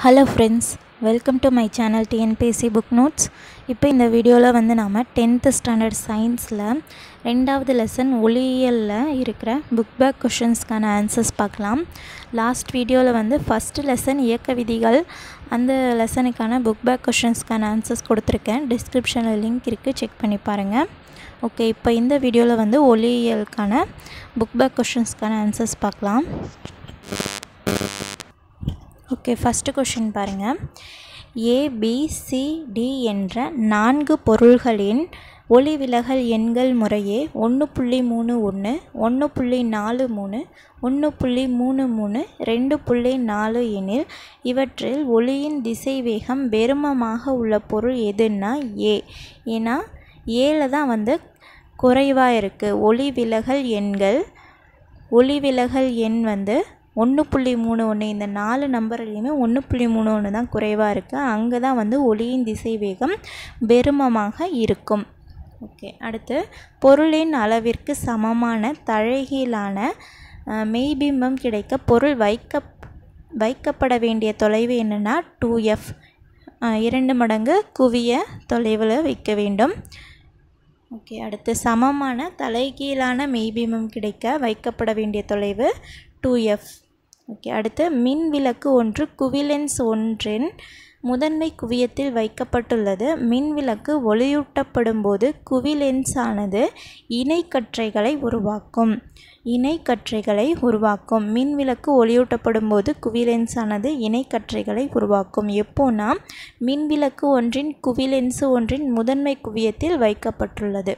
hello friends welcome to my channel TNPSC book notes இப்போ இந்த வீடியோவில் வந்து நாம் டென்த்து ஸ்டாண்டர்ட் சயின்ஸில் ரெண்டாவது லெசன் ஒளியியலில் இருக்கிற புக் பேக் கொஷின்ஸ்க்கான ஆன்சர்ஸ் பார்க்கலாம் லாஸ்ட் வீடியோவில் வந்து ஃபஸ்ட்டு லெசன் இயக்க விதிகள் அந்த லெசனுக்கான புக் பேக் கொஷின்ஸ்க்கான ஆன்சர்ஸ் கொடுத்துருக்கேன் டிஸ்கிரிப்ஷனில் லிங்க் இருக்குது செக் பண்ணி பாருங்கள் ஓகே இப்போ இந்த வீடியோவில் வந்து ஒளியியலுக்கான புக் பேக் கொஷின்ஸ்க்கான ஆன்சர்ஸ் பார்க்கலாம் ஓகே ஃபஸ்ட்டு கொஷின் பாருங்கள் ஏபிசிடி என்ற நான்கு பொருள்களின் ஒளிவிலகல் எண்கள் முறையே ஒன்று புள்ளி மூணு ஒன்று ஒன்று புள்ளி நாலு மூணு ஒன்று புள்ளி மூணு மூணு ரெண்டு புள்ளி நாலு எனில் இவற்றில் ஒளியின் திசைவேகம் வெறுமமாக உள்ள பொருள் எதுன்னா ஏ ஏன்னா ஏல தான் வந்து குறைவாக இருக்குது ஒளி விலகல் எண்கள் ஒளிவிலகல் எண் வந்து ஒன்று புள்ளி மூணு ஒன்று இந்த நாலு நம்பர்லேயுமே ஒன்று புள்ளி மூணு ஒன்று தான் குறைவாக இருக்குது அங்கே தான் வந்து ஒளியின் திசை வேகம் பெருமமாக இருக்கும் ஓகே அடுத்து பொருளின் அளவிற்கு சமமான தலைகீழான மெய்பிம்பம் கிடைக்க பொருள் வைக்க வைக்கப்பட வேண்டிய தொலைவு என்னென்னா டூ எஃப் இரண்டு மடங்கு குவிய தொலைவில் வைக்க வேண்டும் ஓகே அடுத்து சமமான தலைகீழான மெய்பிம்பம் கிடைக்க வைக்கப்பட வேண்டிய தொலைவு டூ எஃப் ஓகே அடுத்து மின் விளக்கு ஒன்று குவிலென்ஸ் ஒன்றின் முதன்மை குவியத்தில் வைக்கப்பட்டுள்ளது மின் விளக்கு ஒளியூட்டப்படும் போது குவிலென்ஸானது இணைக்கற்றைகளை உருவாக்கும் இணைக்கற்றைகளை உருவாக்கும் மின் விளக்கு ஒளியூட்டப்படும் போது குவிலென்ஸானது இணைக்கற்றைகளை உருவாக்கும் எப்போனா மின் விளக்கு ஒன்றின் குவிலென்ஸு ஒன்றின் முதன்மை குவியத்தில் வைக்கப்பட்டுள்ளது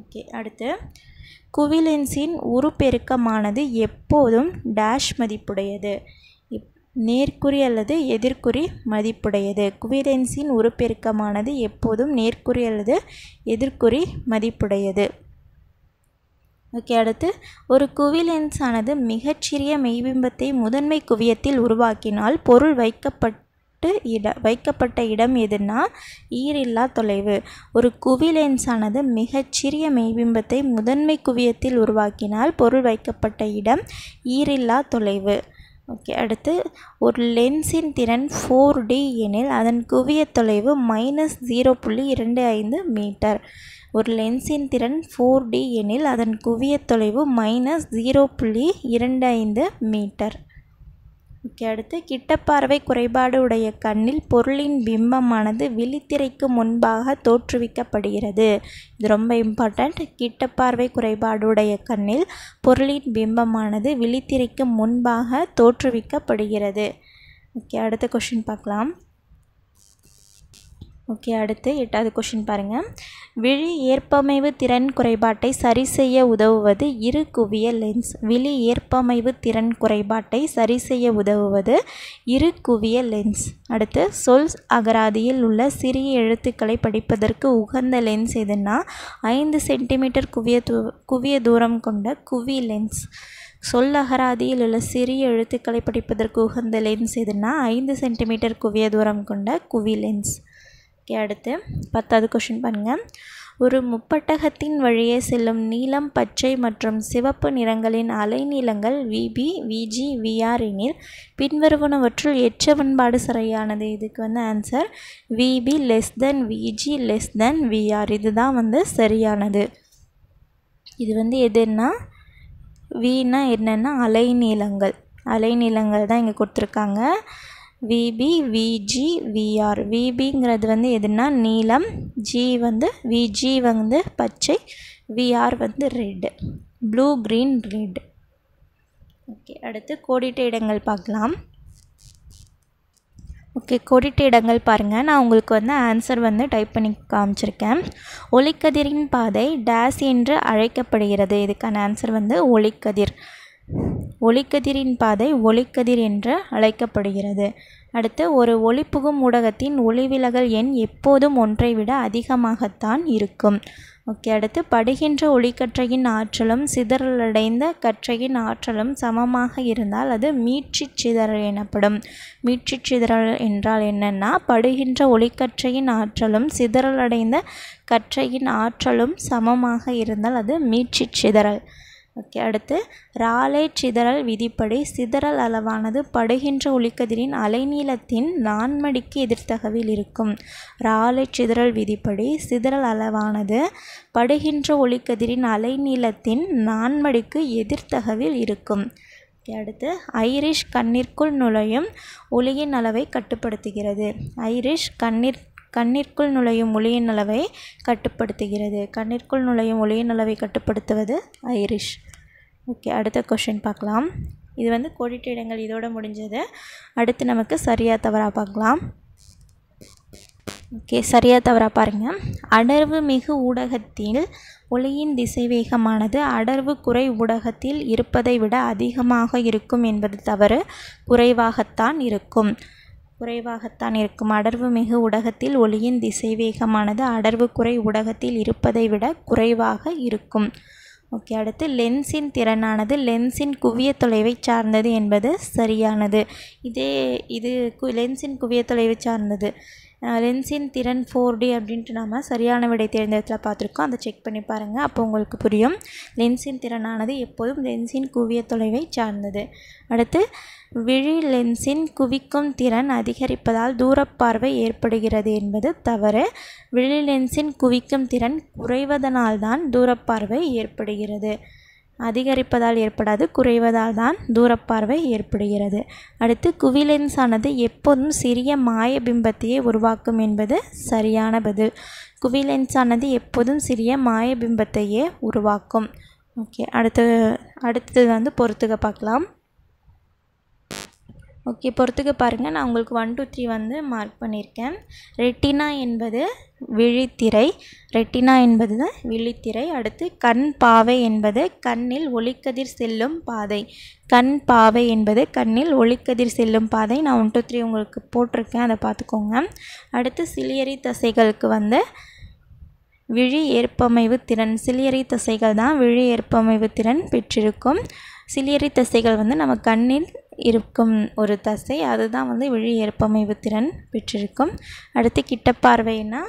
ஓகே அடுத்து குவிலென்ஸின் உருப்பெருக்கமானது எப்போதும் டேஷ் மதிப்புடையது நேர்க்குறி அல்லது எதிர்க்குறி மதிப்புடையது குவிலென்ஸின் உருப்பெருக்கமானது எப்போதும் நேர்க்குறி அல்லது எதிர்க்குறி மதிப்புடையது ஓகே அடுத்து ஒரு குவிலென்ஸானது மிகச்சிறிய மெய்பிம்பத்தை முதன்மை குவியத்தில் உருவாக்கினால் பொருள் வைக்கப்பட்ட வைக்கப்பட்டு இட வைக்கப்பட்ட இடம் எதுனா ஈரில்லா தொலைவு ஒரு குவி லென்ஸானது மிகச்சிறிய மெய்பிம்பத்தை முதன்மை குவியத்தில் உருவாக்கினால் பொருள் வைக்கப்பட்ட இடம் ஈரில்லா தொலைவு ஓகே அடுத்து ஒரு லென்ஸின் திறன் ஃபோர் டி எனில் அதன் குவிய தொலைவு மைனஸ் ஜீரோ புள்ளி இரண்டு ஐந்து மீட்டர் ஒரு லென்ஸின் திறன் ஃபோர் டி எனில் அதன் குவிய தொலைவு மைனஸ் ஜீரோ புள்ளி இரண்டு ஐந்து மீட்டர் ஓகே அடுத்து கிட்டப்பார்வை குறைபாடு உடைய கண்ணில் பொருளின் பிம்பமானது விழித்திரைக்கு முன்பாக தோற்றுவிக்கப்படுகிறது இது ரொம்ப இம்பார்ட்டண்ட் கிட்டப்பார்வை குறைபாடு உடைய கண்ணில் பொருளின் பிம்பமானது விழித்திரைக்கு முன்பாக தோற்றுவிக்கப்படுகிறது ஓகே அடுத்த கொஷின் பார்க்கலாம் ஓகே அடுத்து எட்டாவது கொஷின் பாருங்கள் விழி ஏற்பமைவு திறன் குறைபாட்டை சரி செய்ய உதவுவது இரு குவிய லென்ஸ் விழி ஏற்பமைவு திறன் குறைபாட்டை சரி செய்ய உதவுவது இரு குவிய லென்ஸ் அடுத்து சொல் அகராதியில் உள்ள சிறிய எழுத்துக்களை படிப்பதற்கு உகந்த லென்ஸ் எதுனா ஐந்து சென்டிமீட்டர் குவிய தூ குவிய தூரம் கொண்ட குவி லென்ஸ் சொல் அகராதியில் உள்ள சிறிய எழுத்துக்களை படிப்பதற்கு உகந்த லென்ஸ் எதுனா ஐந்து சென்டிமீட்டர் குவிய தூரம் கொண்ட குவி லென்ஸ் ஓகே அடுத்து பத்தாவது கொஷின் பண்ணுங்கள் ஒரு முப்பட்டகத்தின் வழியே செல்லும் நீலம் பச்சை மற்றும் சிவப்பு நிறங்களின் அலைநீளங்கள் விபி விஜி விஆர் எனில் பின்வருவனவற்றுள் எச்சவன்பாடு சரியானது இதுக்கு வந்து answer VB less than VG less than VR இதுதான் வந்து சரியானது இது வந்து எதுன்னா வீணா என்னென்னா அலைநீளங்கள் அலைநீளங்கள் தான் இங்கே கொடுத்துருக்காங்க விபி விஜி விஆர் விபிங்கிறது வந்து எதுனா நீலம் ஜி வந்து விஜி வந்து பச்சை விஆர் வந்து red blue green red okay அடுத்து கோடிட்ட இடங்கள் பார்க்கலாம் ஓகே கோடிட்ட இடங்கள் பாருங்கள் நான் உங்களுக்கு வந்து ஆன்சர் வந்து டைப் பண்ணி காமிச்சிருக்கேன் ஒளிக்கதிரின் பாதை டேஸ் என்று அழைக்கப்படுகிறது இதுக்கான ஆன்சர் வந்து ஒளிக்கதிர் ஒளிக்கதிரின் பாதை ஒளிக்கதிர் என்று அழைக்கப்படுகிறது அடுத்து ஒரு ஒளிப்புகும் ஊடகத்தின் ஒளிவிலகல் எண் எப்போதும் ஒன்றை விட அதிகமாகத்தான் இருக்கும் ஓகே அடுத்து படுகின்ற ஒளிக்கற்றையின் ஆற்றலும் சிதறலடைந்த கற்றையின் ஆற்றலும் சமமாக இருந்தால் அது மீட்சிச் சிதறல் எனப்படும் மீட்சிச் சிதறல் என்றால் என்னென்னா படுகின்ற ஒளிக்கற்றையின் ஆற்றலும் சிதறலடைந்த கற்றையின் ஆற்றலும் சமமாக இருந்தால் அது மீட்சிச் சிதறல் ஓகே அடுத்து ராலை சிதறல் விதிப்படி சிதறல் அளவானது படுகின்ற ஒளிக்கதிரின் அலைநீளத்தின் நான்மடிக்கு எதிர்த்தகவில் இருக்கும் ராலேட் சிதறல் விதிப்படி சிதறல் அளவானது படுகின்ற ஒளிக்கதிரின் அலைநீளத்தின் நான்மடிக்கு எதிர்த்தகவில் இருக்கும் அடுத்து ஐரிஷ் கண்ணிற்குள் நுழையும் ஒளியின் அளவை கட்டுப்படுத்துகிறது ஐரிஷ் கண்ணீர் கண்ணிற்குள் நுழையும் ஒளியின் அளவை கட்டுப்படுத்துகிறது கண்ணிற்குள் நுழையும் ஒளியின் அளவை கட்டுப்படுத்துவது ஐரிஷ் ஓகே அடுத்த கொஷின் பார்க்கலாம் இது வந்து கோடிட்டு இடங்கள் இதோடு முடிஞ்சது அடுத்து நமக்கு சரியாக தவறாக பார்க்கலாம் ஓகே சரியாக தவறாக பாருங்கள் அடர்வு மிகு ஊடகத்தில் ஒளியின் திசைவேகமானது அடர்வு குறை ஊடகத்தில் இருப்பதை விட அதிகமாக இருக்கும் என்பது தவறு குறைவாகத்தான் இருக்கும் குறைவாகத்தான் இருக்கும் அடர்வு மிகு ஊடகத்தில் ஒளியின் திசைவேகமானது அடர்வு குறை ஊடகத்தில் இருப்பதை விட குறைவாக இருக்கும் ஓகே அடுத்து லென்ஸின் திறனானது லென்ஸின் குவிய தொலைவை சார்ந்தது என்பது சரியானது இதே இது கு லென்ஸின் குவிய தொலைவை சார்ந்தது லென்ஸின் திறன் ஃபோர் டி அப்படின்ட்டு நாம் சரியான விடை தேர்ந்தெடுத்தில் பார்த்துருக்கோம் அதை செக் பண்ணி பாருங்கள் அப்போ உங்களுக்கு புரியும் லென்ஸின் திறனானது எப்போதும் லென்ஸின் குவிய தொலைவை சார்ந்தது அடுத்து விழி லென்ஸின் குவிக்கும் திறன் அதிகரிப்பதால் தூரப்பார்வை ஏற்படுகிறது என்பது தவறு விழி லென்ஸின் குவிக்கும் திறன் குறைவதனால்தான் தூரப்பார்வை ஏற்படுகிறது அதிகரிப்பதால் ஏற்படாது குறைவதால் தான் தூரப்பார்வை ஏற்படுகிறது அடுத்து குவிலென்ஸ் ஆனது எப்போதும் சிறிய மாய பிம்பத்தையே உருவாக்கும் என்பது சரியான பதில் குவிலென்ஸானது ஆனது எப்போதும் சிறிய மாய பிம்பத்தையே உருவாக்கும் ஓகே அடுத்து அடுத்தது வந்து பொறுத்துக்க பார்க்கலாம் ஓகே பொறுத்துக்க பாருங்கள் நான் உங்களுக்கு ஒன் டூ த்ரீ வந்து மார்க் பண்ணியிருக்கேன் ரெட்டினா என்பது விழித்திரை ரெட்டினா என்பது விழித்திரை அடுத்து கண் பாவை என்பது கண்ணில் ஒளிக்கதிர் செல்லும் பாதை கண் பாவை என்பது கண்ணில் ஒளிக்கதிர் செல்லும் பாதை நான் ஒன் டூ த்ரீ உங்களுக்கு போட்டிருக்கேன் அதை பார்த்துக்கோங்க அடுத்து சிலியரி தசைகளுக்கு வந்து விழி ஏற்பமைவு திறன் சிலியரி தசைகள் தான் விழி ஏற்பமைவு திறன் பெற்றிருக்கும் சிலியரி தசைகள் வந்து நம்ம கண்ணில் இருக்கும் ஒரு தசை அதுதான் வந்து விழி ஏற்பமைவு திறன் பெற்றிருக்கும் அடுத்து பார்வைனா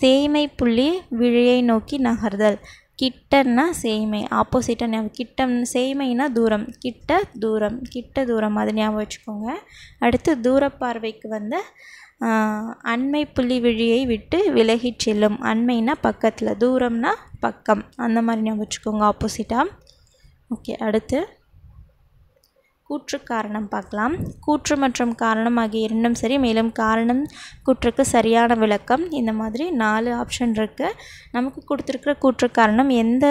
சேமை புள்ளி விழியை நோக்கி நகர்தல் கிட்டன்னா சேமை ஆப்போசிட்டாக ஞாபகம் கிட்டம் சேமைனா தூரம் கிட்ட தூரம் கிட்ட தூரம் அது ஞாபகம் வச்சுக்கோங்க அடுத்து தூரப்பார்வைக்கு வந்து அண்மை புள்ளி விழியை விட்டு விலகி செல்லும் அண்மைனா பக்கத்தில் தூரம்னா பக்கம் அந்த மாதிரி ஞாபகம் வச்சுக்கோங்க ஆப்போசிட்டாக ஓகே அடுத்து கூற்று காரணம் பார்க்கலாம் கூற்று மற்றும் காரணம் ஆகிய இரண்டும் சரி மேலும் காரணம் கூற்றுக்கு சரியான விளக்கம் இந்த மாதிரி நாலு ஆப்ஷன் இருக்குது நமக்கு கொடுத்துருக்கிற கூற்று காரணம் எந்த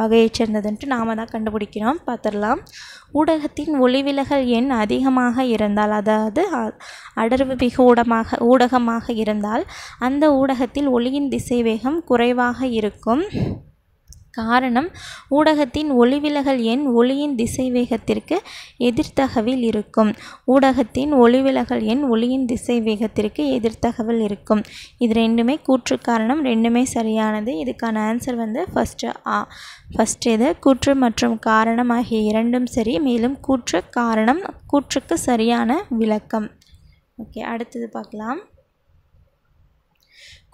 வகையை சேர்ந்ததுன்ட்டு நாம் தான் கண்டுபிடிக்கிறோம் பார்த்துடலாம் ஊடகத்தின் ஒளிவிலகல் எண் அதிகமாக இருந்தால் அதாவது அடர்வு மிகு ஊடமாக ஊடகமாக இருந்தால் அந்த ஊடகத்தில் ஒளியின் திசைவேகம் குறைவாக இருக்கும் காரணம் ஊடகத்தின் ஒளிவிலகல் எண் ஒளியின் திசைவேகத்திற்கு எதிர்த்தகவில் இருக்கும் ஊடகத்தின் ஒளிவிலகல் எண் ஒளியின் திசைவேகத்திற்கு எதிர்த்தகவில் இருக்கும் இது ரெண்டுமே கூற்று காரணம் ரெண்டுமே சரியானது இதுக்கான ஆன்சர் வந்து ஃபஸ்ட்டு ஆ ஃபஸ்ட் இது கூற்று மற்றும் காரணம் ஆகிய இரண்டும் சரி மேலும் கூற்று காரணம் கூற்றுக்கு சரியான விளக்கம் ஓகே அடுத்தது பார்க்கலாம்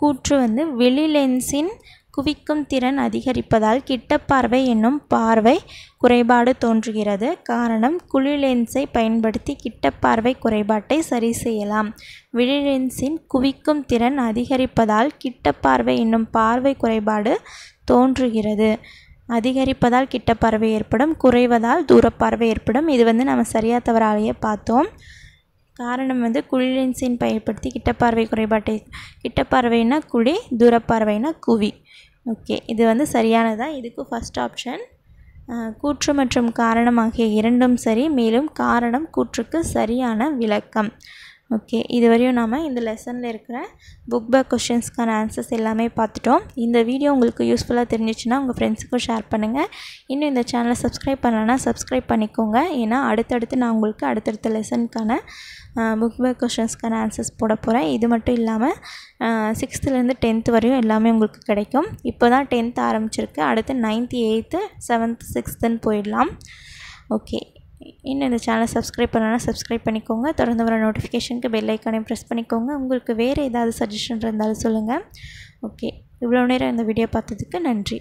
கூற்று வந்து வெளி லென்ஸின் குவிக்கும் திறன் அதிகரிப்பதால் கிட்டப்பார்வை என்னும் பார்வை குறைபாடு தோன்றுகிறது காரணம் குழி லென்ஸை பயன்படுத்தி கிட்டப்பார்வை குறைபாட்டை சரி செய்யலாம் விழி குவிக்கும் திறன் அதிகரிப்பதால் கிட்டப்பார்வை என்னும் பார்வை குறைபாடு தோன்றுகிறது அதிகரிப்பதால் கிட்டப்பார்வை ஏற்படும் குறைவதால் தூரப்பார்வை ஏற்படும் இது வந்து நம்ம சரியாக தவறாலேயே பார்த்தோம் காரணம் வந்து குழி லென்ஸின் பயன்படுத்தி கிட்டப்பார்வை குறைபாட்டை கிட்டப்பார்வைனா குழி தூரப்பார்வைனா குவி ஓகே இது வந்து சரியானதாக இதுக்கு ஃபஸ்ட் ஆப்ஷன் கூற்று மற்றும் காரணம் ஆகிய இரண்டும் சரி மேலும் காரணம் கூற்றுக்கு சரியான விளக்கம் ஓகே இது வரையும் நாம் இந்த லெசனில் இருக்கிற புக் பேக் கொஷின்ஸ்க்கான ஆன்சர்ஸ் எல்லாமே பார்த்துட்டோம் இந்த வீடியோ உங்களுக்கு யூஸ்ஃபுல்லாக தெரிஞ்சிச்சுன்னா உங்கள் ஃப்ரெண்ட்ஸுக்கும் ஷேர் பண்ணுங்கள் இன்னும் இந்த சேனலை சப்ஸ்கிரைப் பண்ணலன்னா சப்ஸ்கிரைப் பண்ணிக்கோங்க ஏன்னா அடுத்தடுத்து நான் உங்களுக்கு அடுத்தடுத்த லெசனுக்கான புக் பேக் கொஷின்ஸ்க்கான ஆன்சர்ஸ் போட போகிறேன் இது மட்டும் இல்லாமல் சிக்ஸ்த்துலேருந்து டென்த்து வரையும் எல்லாமே உங்களுக்கு கிடைக்கும் இப்போ தான் டென்த்து ஆரம்பிச்சிருக்கு அடுத்து நைன்த்து எயித்து செவன்த் சிக்ஸ்த்துன்னு போயிடலாம் ஓகே இன்னும் இந்த சேனல் சப்ஸ்கிரைப் பண்ணலன்னா சப்ஸ்கிரைப் பண்ணிக்கோங்க தொடர்ந்து வர நோட்டிஃபிகேஷனுக்கு பெல் ஐக்கானையும் ப்ரெஸ் பண்ணிக்கோங்க உங்களுக்கு வேறு ஏதாவது சஜஷன் இருந்தாலும் சொல்லுங்கள் ஓகே இவ்வளோ நேரம் இந்த வீடியோ பார்த்ததுக்கு நன்றி